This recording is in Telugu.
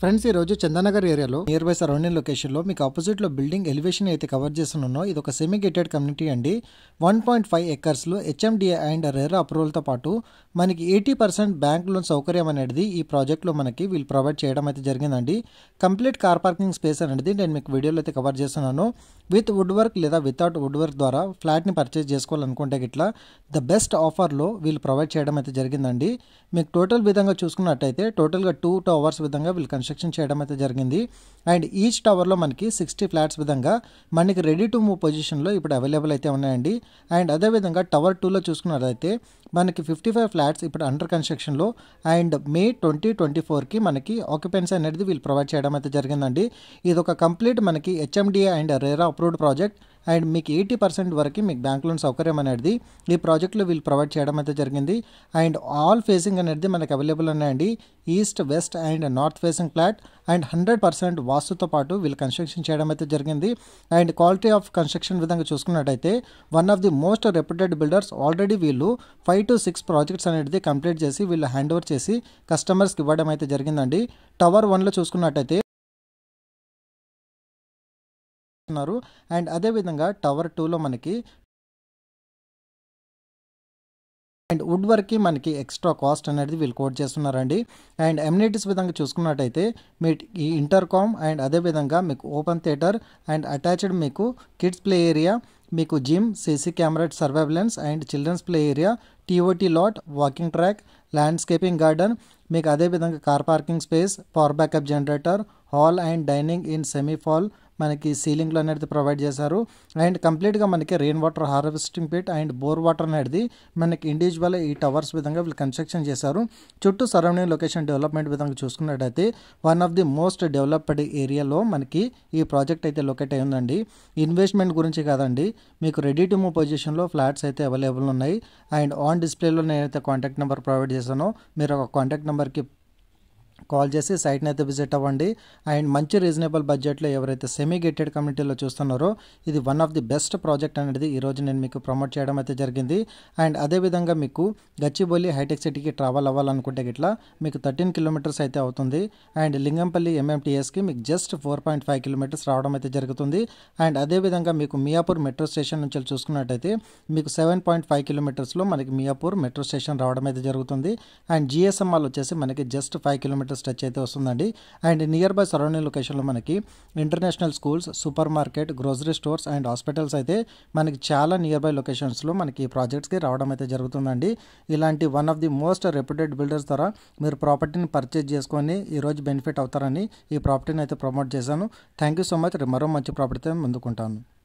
ఫ్రెండ్స్ ఈ రోజు చందనగర్ ఏరియాలో నియర్ బై సరౌండింగ్ లొకేషన్ లో మీకు ఆపోజిట్ లో బిల్డింగ్ ఎలివేషన్ అయితే కవర్ చేస్తున్నానో ఇది ఒక సెమీ గేటెడ్ కమ్యూనిటీ అండి వన్ పాయింట్ ఫైవ్ ఎకర్స్ లో హెచ్ఎండిఏ అండ్ అప్రూవల్ అప్రూవల్తో పాటు మనకి ఎయిటీ పర్సెంట్ బ్యాంక్ లోన్ సౌకర్యం అనేది ఈ ప్రాజెక్ట్ లో మనకి వీళ్ళు ప్రొవైడ్ చేయడం అయితే జరిగిందండి కంప్లీట్ కార్ పార్కింగ్ స్పేస్ అనేది నేను మీకు వీడియోలో అయితే కవర్ చేస్తున్నాను విత్ వుడ్ వర్క్ లేదా వితౌట్ వుడ్ వర్క్ ద్వారా ఫ్లాట్ ని పర్చేజ్ చేసుకోవాలనుకుంటే ఇట్లా ద బెస్ట్ ఆఫర్ లో వీళ్ళు ప్రొవైడ్ చేయడం అయితే జరిగిందండి మీకు టోటల్ విధంగా చూసుకున్నట్టయితే గా టూ టూ అవర్స్ విధంగా వీళ్ళు కన్స్ట్రక్షన్ చేయడం అయితే జరిగింది అండ్ ఈచ్ టవర్లో మనకి సిక్స్టీ ఫ్లాట్స్ విధంగా మనకి రెడీ టు మూవ్ పొజిషన్లో ఇప్పుడు అవైలబుల్ అయితే ఉన్నాయండి అండ్ అదేవిధంగా టవర్ టూలో చూసుకున్నట్లయితే మనకి ఫిఫ్టీ ఫైవ్ ఫ్లాట్స్ ఇప్పుడు అండర్ కన్స్ట్రక్షన్లో అండ్ మే ట్వంటీ ట్వంటీ ఫోర్కి మనకి ఆక్యుపెన్సీ అనేది వీళ్ళు ప్రొవైడ్ చేయడం అయితే జరిగిందండి ఇది ఒక కంప్లీట్ మనకి HMDA and RERA approved project and మీకు ఎయిటీ పర్సెంట్ వరకు మీకు బ్యాంక్ లోన్ సౌకర్యం అనేది ఈ ప్రాజెక్ట్లో వీళ్ళు ప్రొవైడ్ చేయడం అయితే జరిగింది అండ్ ఆల్ ఫేసింగ్ అనేది మనకు అవైలబుల్ ఉన్నాయండి east west and north facing flat and hundred percent వాస్తుతో పాటు వీళ్ళు కన్స్ట్రక్షన్ చేయడం అయితే జరిగింది అండ్ క్వాలిటీ ఆఫ్ కన్స్ట్రక్షన్ విధంగా చూసుకున్నట్టయితే one of the most reputed builders already వీళ్ళు ఫైవ్ టు సిక్స్ ప్రాజెక్ట్స్ అనేది కంప్లీట్ చేసి వీళ్ళు హ్యాండ్ ఓవర్ చేసి కస్టమర్స్కి ఇవ్వడం అయితే జరిగిందండి టవర్ వన్లో చూసుకున్నట్టయితే ఉన్నారు అండ్ అదేవిధంగా టవర్ టూలో మనకి అండ్ వుడ్ వర్క్కి మనకి ఎక్స్ట్రా కాస్ట్ అనేది వీళ్ళు కోట్ చేస్తున్నారండి అండ్ ఎమ్యూనిటీస్ విధంగా చూసుకున్నట్టయితే మీ ఈ ఇంటర్కామ్ అండ్ అదేవిధంగా మీకు ఓపెన్ థియేటర్ అండ్ అటాచ్డ్ మీకు కిడ్స్ ప్లే ఏరియా మీకు gym CC camera surveillance and children's play area tot lot walking track landscaping garden మీకు అదేవిధంగా car parking space power backup generator hall and dining in semi false మనకి సీలింగ్లో అనేది ప్రొవైడ్ చేశారు అండ్ కంప్లీట్గా మనకి rain water harvesting pit and bore water అనేది మనకి ఇండివిజువల్ ఈ టవర్స్ విధంగా వీళ్ళు కన్స్ట్రక్షన్ చేశారు చుట్టూ సరౌండింగ్ లొకేషన్ డెవలప్మెంట్ విధంగా చూసుకున్నట్టయితే one of the most developed ఏరియాలో మనకి ఈ ప్రాజెక్ట్ అయితే లొకేట్ అయ్యిందండి ఉందండి ఇన్వెస్ట్మెంట్ గురించి కాదండి మీకు రెడీ టు మూవ్ పొజిషన్లో ఫ్లాట్స్ అయితే అవైలబుల్ ఉన్నాయి అండ్ ఆన్ డిస్ప్లేలో నేనైతే కాంటాక్ట్ నెంబర్ ప్రొవైడ్ చేశానో మీరు ఒక కాంటాక్ట్ నెంబర్కి కాల్ చేసి సైట్ని అయితే విజిట్ అవ్వండి అండ్ మంచి రీజనబుల్ బడ్జెట్లో ఎవరైతే సెమీ గేటెడ్ కమ్యూనిటీలో చూస్తున్నారో ఇది one of the best project అనేది ఈరోజు నేను మీకు ప్రమోట్ చేయడం అయితే జరిగింది అండ్ అదేవిధంగా మీకు గచ్చిబౌలి హైటెక్ సిటీకి ట్రావెల్ అవ్వాలనుకుంటే గిట్లా మీకు థర్టీన్ కిలోమీటర్స్ అయితే అవుతుంది అండ్ లింగంపల్లి ఎంఎంటీఎస్కి మీకు just four point five kilometres రావడం అయితే జరుగుతుంది అండ్ అదేవిధంగా మీకు మియాపూర్ మెట్రో స్టేషన్ నుంచి చూసుకున్నట్టయితే మీకు సెవెన్ పాయింట్ ఫైవ్ కిలోమీటర్స్లో మనకి మియాపూర్ మెట్రో స్టేషన్ రావడం అయితే జరుగుతుంది అండ్ జిఎస్ఎంఆల్ వచ్చేసి మనకి just five kilometres kilometres touch అయితే వస్తుందండి అండ్ నియర్ బై సరౌండింగ్ లొకేషన్లో మనకి international schools super market grocery stores and hospitals అయితే మనకి చాలా నియర్ బై లొకేషన్స్లో మనకి ఈ ప్రాజెక్ట్స్కి రావడం అయితే జరుగుతుందండి ఇలాంటి one of the most reputed builders ద్వారా మీరు ప్రాపర్టీని పర్చేజ్ చేసుకొని ఈరోజు బెనిఫిట్ అవుతారని ఈ ప్రాపర్టీని అయితే ప్రమోట్ చేశాను థ్యాంక్ యూ సో మచ్ మరో మంచి ప్రాపర్టీతో ముందుకుంటాను